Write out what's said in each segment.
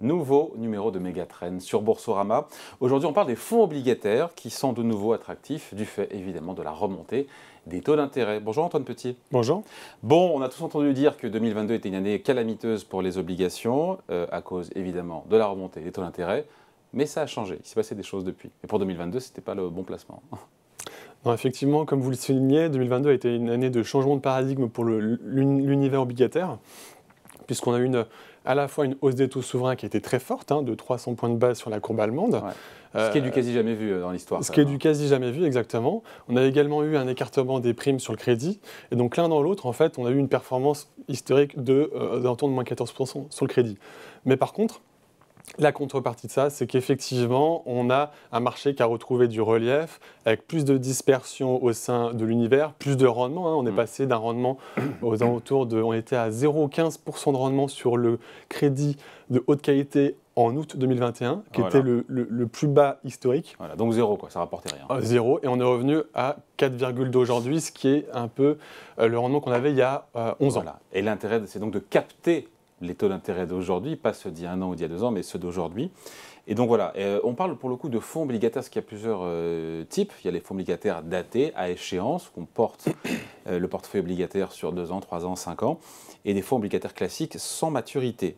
Nouveau numéro de Megatrend sur Boursorama. Aujourd'hui, on parle des fonds obligataires qui sont de nouveau attractifs du fait évidemment de la remontée des taux d'intérêt. Bonjour Antoine Petit. Bonjour. Bon, on a tous entendu dire que 2022 était une année calamiteuse pour les obligations euh, à cause évidemment de la remontée des taux d'intérêt, mais ça a changé. Il s'est passé des choses depuis. Et pour 2022, ce n'était pas le bon placement effectivement, comme vous le soulignez, 2022 a été une année de changement de paradigme pour l'univers obligataire, puisqu'on a eu à la fois une hausse des taux souverains qui était très forte, hein, de 300 points de base sur la courbe allemande. ce qui est du euh, quasi jamais vu euh, dans l'histoire. Ce qui est du hein. quasi jamais vu, exactement. On a également eu un écartement des primes sur le crédit. Et donc l'un dans l'autre, en fait, on a eu une performance historique de, euh, d'un tour de moins 14% sur le crédit. Mais par contre, la contrepartie de ça, c'est qu'effectivement, on a un marché qui a retrouvé du relief, avec plus de dispersion au sein de l'univers, plus de rendement. Hein. On est mm. passé d'un rendement aux alentours de... On était à 0,15% de rendement sur le crédit de haute qualité en août 2021, qui était le, plus bas historique. Voilà, donc zéro, quoi, ça rapportait rien. Euh, zéro, et on est revenu à 4,2 aujourd'hui, ce qui est un peu euh, le rendement qu'on avait il y a 11 euh, voilà. ans. Et l'intérêt, c'est donc de capter les taux d'intérêt d'aujourd'hui, pas ceux d'il y a un an ou d'il y a deux ans, mais ceux d'aujourd'hui. Et donc voilà, euh, on parle pour le coup de fonds obligataires, parce qu'il y a plusieurs euh, types. Il y a les fonds obligataires datés à échéance, qu'on porte euh, le portefeuille obligataire sur deux ans, trois ans, cinq ans, et des fonds obligataires classiques sans maturité.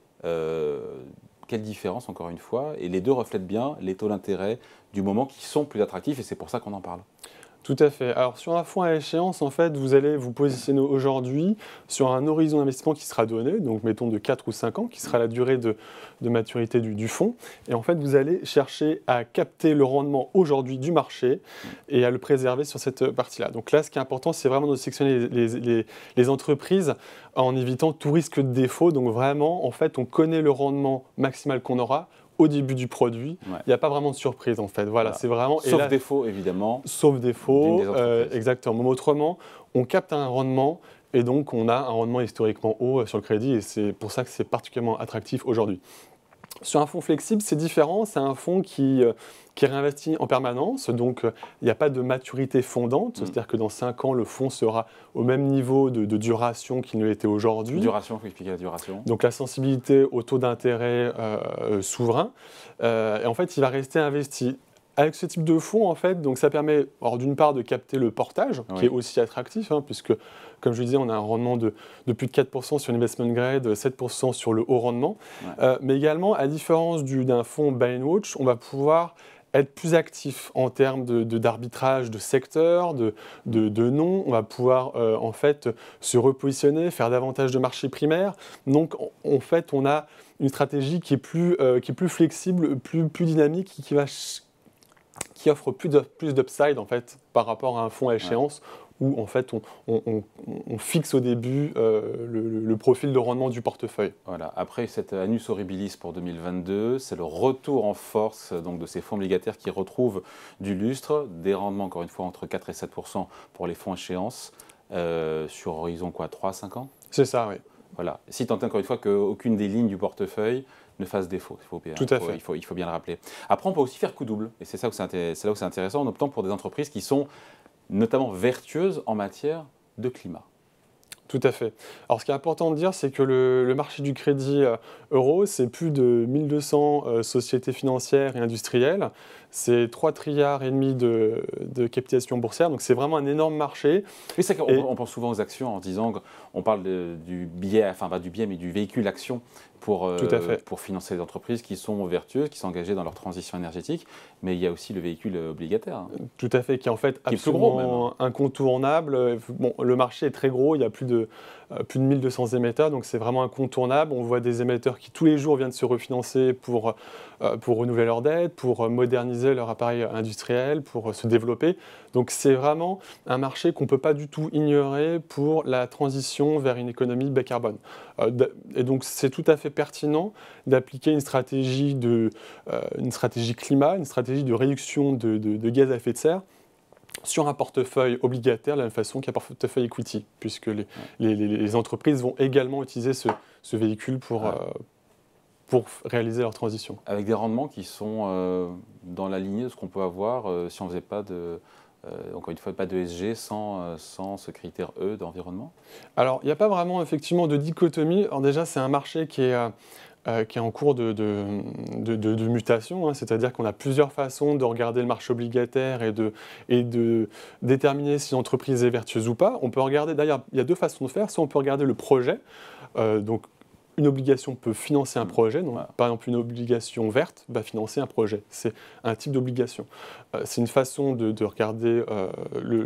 quelle différence encore une fois Et les deux reflètent bien les taux d'intérêt du moment qui sont plus attractifs, et c'est pour ça qu'on en parle. Tout à fait. Alors sur un fonds à échéance, en fait, vous allez vous positionner aujourd'hui sur un horizon d'investissement qui sera donné, donc mettons de 4 ou 5 ans, qui sera la durée de, maturité du, fonds. Et en fait, vous allez chercher à capter le rendement aujourd'hui du marché et à le préserver sur cette partie-là. Donc là, ce qui est important, c'est vraiment de sectionner les, entreprises en évitant tout risque de défaut. Donc vraiment, en fait, on connaît le rendement maximal qu'on aura, au début du produit. Il n'y a pas vraiment de surprise en fait. Voilà, c'est vraiment. Sauf défaut évidemment. Sauf défaut. Euh, exactement. Autrement, on capte un rendement. Et donc, on a un rendement historiquement haut euh, sur le crédit, et c'est pour ça que c'est particulièrement attractif aujourd'hui. Sur un fonds flexible, c'est différent. C'est un fonds euh, qui, est qui réinvestit en permanence. Donc, euh, il n'y a pas de maturité fondante. Mm. C'est-à-dire que dans 5 ans, le fonds sera au même niveau de, duration qu'il ne l'était aujourd'hui. Duration, il faut expliquer la duration. Donc, la sensibilité au taux d'intérêt euh, souverain. et en fait, il va rester investi avec ce type de fonds, en fait, donc ça permet d'une part de capter le portage, qui est aussi attractif, hein, puisque, comme je le disais, on a un rendement de, plus de 4% sur l'investment grade, 7% sur le haut rendement. Euh, mais également, à différence d'un fonds buy and watch, on va pouvoir être plus actif en termes d'arbitrage de, secteurs, de secteur, de, de, On va pouvoir euh, en fait se repositionner, faire davantage de marché primaire. Donc en, fait, on a une stratégie qui est plus, euh, qui est plus flexible, plus, plus dynamique, qui, qui va qui offre plus d'upside plus en fait par rapport à un fonds à échéance où en fait on, on, fixe au début euh, le, profil de rendement du portefeuille. Voilà. Après cette anus horribilis pour 2022, c'est le retour en force donc de ces fonds obligataires qui retrouvent du lustre, des rendements encore une fois entre 4 et 7 pour les fonds à échéance euh, sur horizon quoi 3 5 ans. C'est ça, oui. Voilà. Si tant encore une fois qu'aucune des lignes du portefeuille ne fasse défaut. Il faut, bien, Il, faut, bien le rappeler. Après, on peut aussi faire coup double, et c'est ça c'est là où c'est intéressant, en optant pour des entreprises qui sont notamment vertueuses en matière de climat. Tout à fait. Alors, ce qui est important de dire, c'est que le, marché du crédit euh, euro, c'est plus de 1200 euh, sociétés financières et industrielles c'est 3 trilliards et demi de, de capitalisation boursière, donc c'est vraiment un énorme marché. on, pense souvent aux actions en disant on parle du biais, enfin pas du biais, mais du véhicule action pour, euh, pour financer les entreprises qui sont vertueuses, qui sont engagées dans leur transition énergétique, mais il y a aussi le véhicule euh, obligataire. Hein. Tout à fait, qui est en fait absolument incontournable. Bon, le marché est très gros, il y a plus de, euh, plus de 1200 émetteurs, donc c'est vraiment incontournable. On voit des émetteurs qui tous les jours viennent se refinancer pour, pour renouveler leur dette, pour moderniser leur appareil industriel, pour euh, se développer. Donc c'est vraiment un marché qu'on ne peut pas du tout ignorer pour la transition vers une économie bas carbone. Euh, et donc c'est tout à fait pertinent d'appliquer une stratégie de euh, une stratégie climat, une stratégie de réduction de, gaz à effet de serre sur un portefeuille obligataire de la même façon qu'un portefeuille equity, puisque les, entreprises vont également utiliser ce, véhicule pour, pour réaliser leur transition. Avec des rendements qui sont euh, dans la lignée de ce qu'on peut avoir euh, si on ne faisait pas de, euh, encore une fois, pas de SG sans, sans ce critère E d'environnement Alors, il n'y a pas vraiment effectivement de dichotomie. Alors déjà, c'est un marché qui est, qui est en cours de, de, mutation, hein. c'est-à-dire qu'on a plusieurs façons de regarder le marché obligataire et de, et de déterminer si l'entreprise est vertueuse ou pas. On peut regarder, d'ailleurs, il y a deux façons de faire. Soit on peut regarder le projet, donc une obligation peut financer un mm. projet. Par exemple, une obligation verte va financer un projet. C'est un type d'obligation. Euh, c'est une façon de, regarder euh,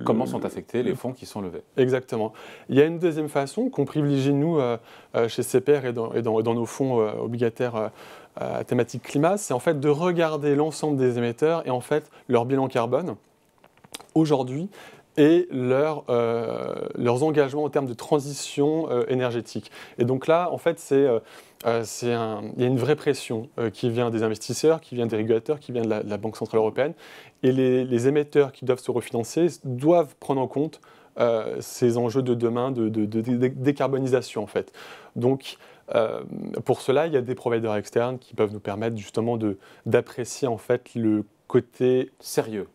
comment sont affectés les fonds qui sont levés. Exactement. Il y a une deuxième façon qu'on privilégie, nous, euh, chez CPR et dans, nos fonds obligataires à thématique climat, c'est en fait de regarder l'ensemble des émetteurs et en fait leur bilan carbone. Aujourd'hui, et leur, euh, leurs engagements en termes de transition euh, énergétique. Et donc là, en fait, c'est euh, euh il y a une vraie pression qui vient des investisseurs, qui vient des régulateurs, qui vient de la, Banque centrale européenne. Et les, émetteurs qui doivent se refinancer doivent prendre en compte ces enjeux de demain de, décarbonisation, en fait. Donc, pour cela, il y a des providers externes qui peuvent nous permettre justement d'apprécier en fait le côté sérieux,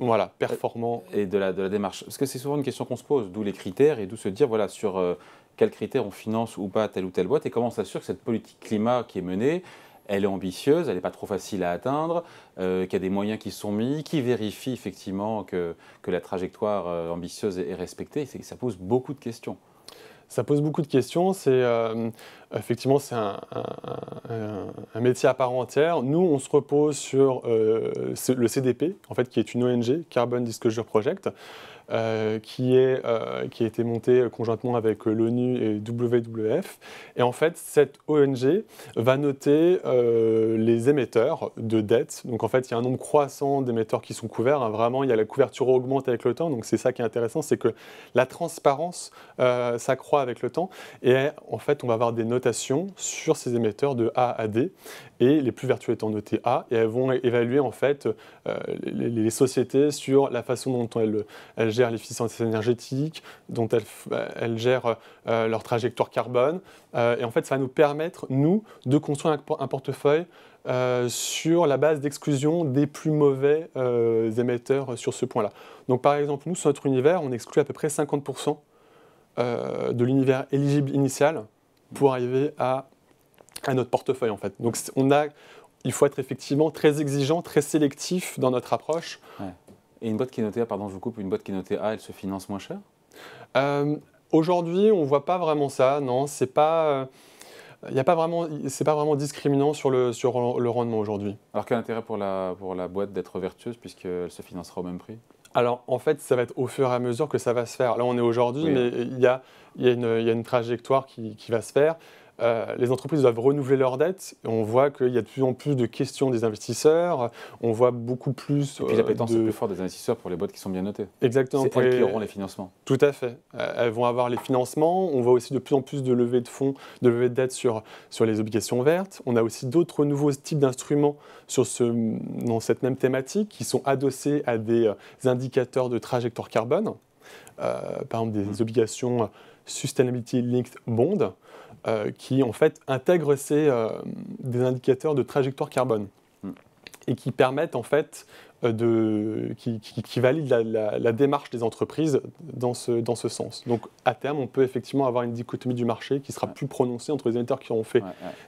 voilà, performant. Euh, et de la, de la démarche. Parce que c'est souvent une question qu'on se pose, d'où les critères et d'où se dire, voilà, sur euh, quels critères on finance ou pas telle ou telle boîte et comment on s'assure que cette politique climat qui est menée, elle est ambitieuse, elle n'est pas trop facile à atteindre, euh, qu'il y a des moyens qui sont mis, qui vérifie effectivement que, que la trajectoire ambitieuse est, respectée. ça pose beaucoup de questions. Ça pose beaucoup de questions. C'est Effectivement, c'est un, métier à part entière. Nous, on se repose sur euh, le CDP, en fait, qui est une ONG, Carbon Disclosure Project, euh, qui, est, euh, qui a été montée conjointement avec l'ONU et WWF. Et en fait, cette ONG va noter les émetteurs de dettes. Donc, en fait, il y a un nombre croissant d'émetteurs qui sont couverts. Hein. Vraiment, il y a la couverture augmente avec le temps. Donc, c'est ça qui est intéressant, c'est que la transparence s'accroît avec le temps. Et en fait, on va avoir des notes sur ces émetteurs de A à D, et les plus vertueux étant notés A, et elles vont évaluer en fait euh, les, sociétés sur la façon dont elles, gèrent l'efficience énergétique, dont elles, euh, gèrent euh, leur trajectoire carbone, et en fait ça va nous permettre, nous, de construire un, portefeuille sur la base d'exclusion des plus mauvais émetteurs sur ce point-là. Donc par exemple, nous, sur notre univers, on exclut à peu près 50% de l'univers éligible initial pour arriver à, à notre portefeuille en fait. Donc on a, il faut être effectivement très exigeant, très sélectif dans notre approche. Et une boîte qui est notée A, pardon, je vous coupe, une boîte qui est notée A, elle se finance moins cher euh, Aujourd'hui, on ne voit pas vraiment ça. Non, c'est pas. Euh, il a pas vraiment, c'est pas vraiment discriminant sur le, sur le rendement aujourd'hui. Alors quel intérêt pour la, pour la boîte d'être vertueuse puisqu'elle se financera au même prix Alors en fait, ça va être au fur et à mesure que ça va se faire. Là, on est aujourd'hui, mais il y a, il y a une, trajectoire qui, va se faire. Euh, les entreprises doivent renouveler leurs dettes. On voit qu'il y a de plus en plus de questions des investisseurs. On voit beaucoup plus. Et puis l'appétence euh, est plus forte des investisseurs pour les boîtes qui sont bien notées. Exactement. C'est elles qui auront les financements. Tout à fait. Euh, elles vont avoir les financements. On voit aussi de plus en plus de levées de fonds, de levées de dettes sur, sur les obligations vertes. On a aussi d'autres nouveaux types d'instruments sur ce, dans cette même thématique qui sont adossés à des indicateurs de trajectoire carbone. par exemple, des mmh. obligations Sustainability Linked Bond, euh, qui en fait intègre ces, euh, des indicateurs de trajectoire carbone et qui permettent en fait euh, de, qui, qui, valident la, démarche des entreprises dans ce, dans ce sens. Donc à terme, on peut effectivement avoir une dichotomie du marché qui sera plus prononcée entre les émetteurs qui ont fait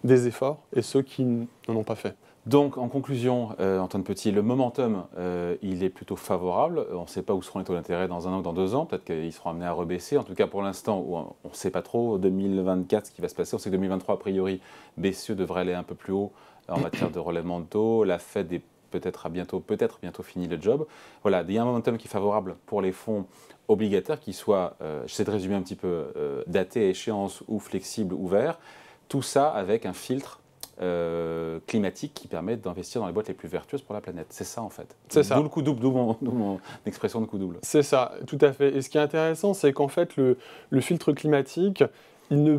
des efforts et ceux qui n'en ont pas fait. Donc, en conclusion, euh, Antoine Petit, le momentum, euh, il est plutôt favorable. On ne sait pas où seront les taux d'intérêt dans un an ou dans deux ans. Peut-être qu'ils seront amenés à rebaisser. En tout cas, pour l'instant, on ne sait pas trop. 2024, ce qui va se passer. On sait que 2023, a priori, BCE devrait aller un peu plus haut en matière de relèvement de taux. La Fed est peut-être à bientôt, peut-être bientôt fini le job. Voilà, il y a un momentum qui est favorable pour les fonds obligataires, qui soient, euh, j'essaie de résumer un petit peu, euh, datés à échéance ou flexibles, ouverts. Tout ça avec un filtre euh, climatique qui permet d'investir dans les boîtes les plus vertueuses pour la planète. C'est ça en fait. C'est ça. D'où le coup double, d'où mon, expression de coup double. C'est ça, tout à fait. Et ce qui est intéressant, c'est qu'en fait, le, filtre climatique, euh,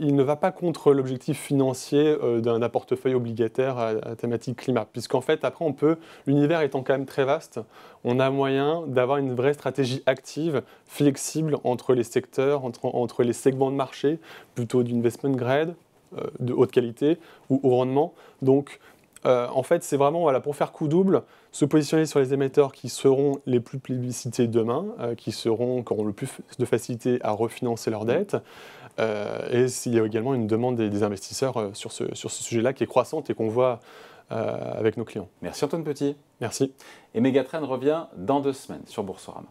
il ne, va pas contre l'objectif financier euh, d'un portefeuille obligataire à, thématique climat, puisqu'en fait, après, on peut, l'univers étant quand même très vaste, on a moyen d'avoir une vraie stratégie active, flexible entre les secteurs, entre, entre les segments de marché, plutôt d'investment grade, euh, de haute qualité ou au rendement. Donc, euh, en fait, c'est vraiment pour faire coup double, se positionner sur les émetteurs qui seront les plus publicités demain, euh, qui seront, auront le plus de facilité à refinancer leurs dettes. Euh, et il y a également une demande des, investisseurs sur ce, sur ce sujet-là qui est croissante et qu'on voit avec nos clients. Merci Antoine Petit. Merci. Et Megatrend revient dans deux semaines sur Boursorama.